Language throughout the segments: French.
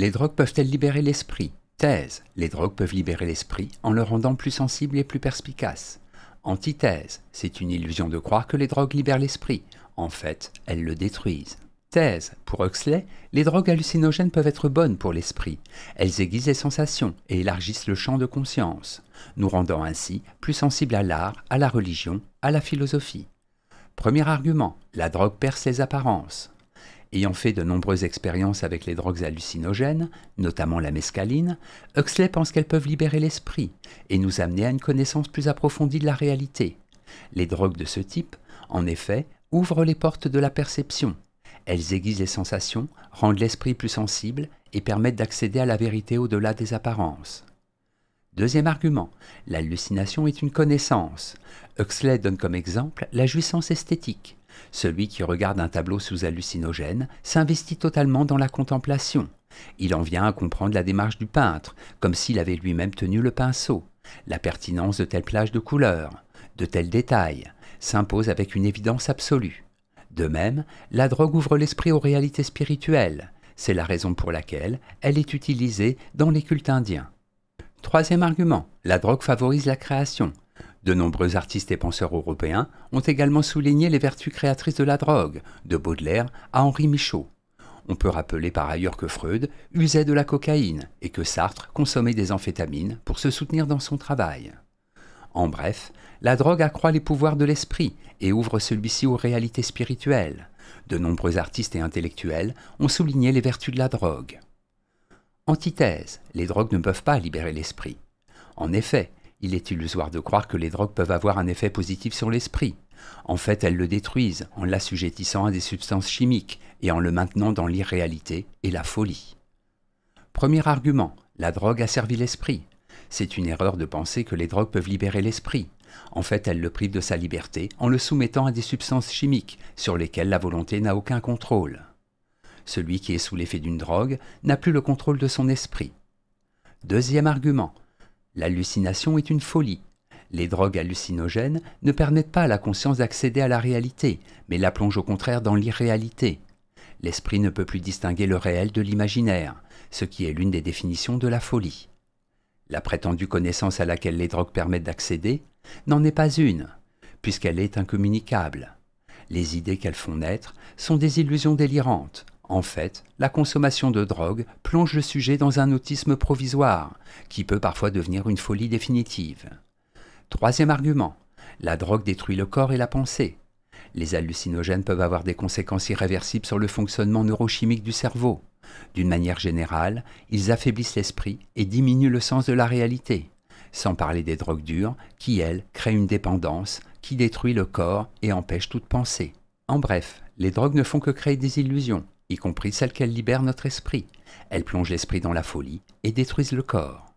Les drogues peuvent-elles libérer l'esprit Thèse. Les drogues peuvent libérer l'esprit en le rendant plus sensible et plus perspicace. Antithèse. C'est une illusion de croire que les drogues libèrent l'esprit. En fait, elles le détruisent. Thèse. Pour Huxley, les drogues hallucinogènes peuvent être bonnes pour l'esprit. Elles aiguisent les sensations et élargissent le champ de conscience, nous rendant ainsi plus sensibles à l'art, à la religion, à la philosophie. Premier argument, la drogue perce les apparences. Ayant fait de nombreuses expériences avec les drogues hallucinogènes, notamment la mescaline, Huxley pense qu'elles peuvent libérer l'esprit et nous amener à une connaissance plus approfondie de la réalité. Les drogues de ce type, en effet, ouvrent les portes de la perception. Elles aiguisent les sensations, rendent l'esprit plus sensible et permettent d'accéder à la vérité au-delà des apparences. Deuxième argument, l'hallucination est une connaissance. Huxley donne comme exemple la jouissance esthétique. Celui qui regarde un tableau sous hallucinogène s'investit totalement dans la contemplation. Il en vient à comprendre la démarche du peintre, comme s'il avait lui-même tenu le pinceau. La pertinence de telle plage de couleurs, de tels détails, s'impose avec une évidence absolue. De même, la drogue ouvre l'esprit aux réalités spirituelles. C'est la raison pour laquelle elle est utilisée dans les cultes indiens. Troisième argument, la drogue favorise la création, de nombreux artistes et penseurs européens ont également souligné les vertus créatrices de la drogue, de Baudelaire à Henri Michaud. On peut rappeler par ailleurs que Freud usait de la cocaïne et que Sartre consommait des amphétamines pour se soutenir dans son travail. En bref, la drogue accroît les pouvoirs de l'esprit et ouvre celui-ci aux réalités spirituelles. De nombreux artistes et intellectuels ont souligné les vertus de la drogue. Antithèse, les drogues ne peuvent pas libérer l'esprit. En effet, il est illusoire de croire que les drogues peuvent avoir un effet positif sur l'esprit. En fait, elles le détruisent en l'assujettissant à des substances chimiques et en le maintenant dans l'irréalité et la folie. Premier argument, la drogue a servi l'esprit. C'est une erreur de penser que les drogues peuvent libérer l'esprit. En fait, elles le privent de sa liberté en le soumettant à des substances chimiques sur lesquelles la volonté n'a aucun contrôle. Celui qui est sous l'effet d'une drogue n'a plus le contrôle de son esprit. Deuxième argument, L'hallucination est une folie. Les drogues hallucinogènes ne permettent pas à la conscience d'accéder à la réalité, mais la plongent au contraire dans l'irréalité. L'esprit ne peut plus distinguer le réel de l'imaginaire, ce qui est l'une des définitions de la folie. La prétendue connaissance à laquelle les drogues permettent d'accéder n'en est pas une, puisqu'elle est incommunicable. Les idées qu'elles font naître sont des illusions délirantes, en fait, la consommation de drogue plonge le sujet dans un autisme provisoire, qui peut parfois devenir une folie définitive. Troisième argument, la drogue détruit le corps et la pensée. Les hallucinogènes peuvent avoir des conséquences irréversibles sur le fonctionnement neurochimique du cerveau. D'une manière générale, ils affaiblissent l'esprit et diminuent le sens de la réalité, sans parler des drogues dures, qui, elles, créent une dépendance, qui détruit le corps et empêche toute pensée. En bref, les drogues ne font que créer des illusions, y compris celles qu'elles libèrent notre esprit. Elles plongent l'esprit dans la folie et détruisent le corps.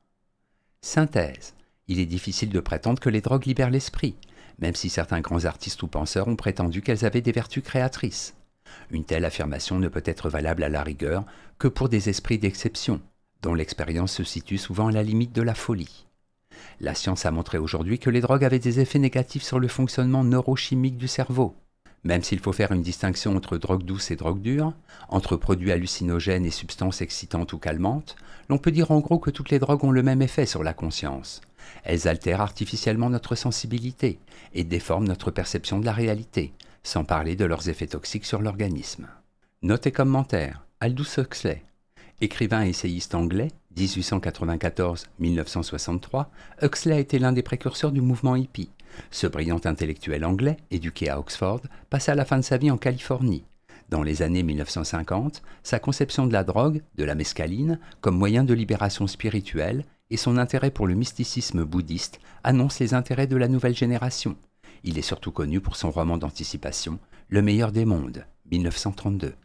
Synthèse. Il est difficile de prétendre que les drogues libèrent l'esprit, même si certains grands artistes ou penseurs ont prétendu qu'elles avaient des vertus créatrices. Une telle affirmation ne peut être valable à la rigueur que pour des esprits d'exception, dont l'expérience se situe souvent à la limite de la folie. La science a montré aujourd'hui que les drogues avaient des effets négatifs sur le fonctionnement neurochimique du cerveau même s'il faut faire une distinction entre drogue douce et drogue dure, entre produits hallucinogènes et substances excitantes ou calmantes, l'on peut dire en gros que toutes les drogues ont le même effet sur la conscience. Elles altèrent artificiellement notre sensibilité et déforment notre perception de la réalité, sans parler de leurs effets toxiques sur l'organisme. Note et commentaire Aldous Huxley, écrivain et essayiste anglais, 1894-1963, Huxley a été l'un des précurseurs du mouvement hippie ce brillant intellectuel anglais, éduqué à Oxford, passa la fin de sa vie en Californie. Dans les années 1950, sa conception de la drogue, de la mescaline, comme moyen de libération spirituelle, et son intérêt pour le mysticisme bouddhiste annoncent les intérêts de la nouvelle génération. Il est surtout connu pour son roman d'anticipation, Le meilleur des mondes, 1932.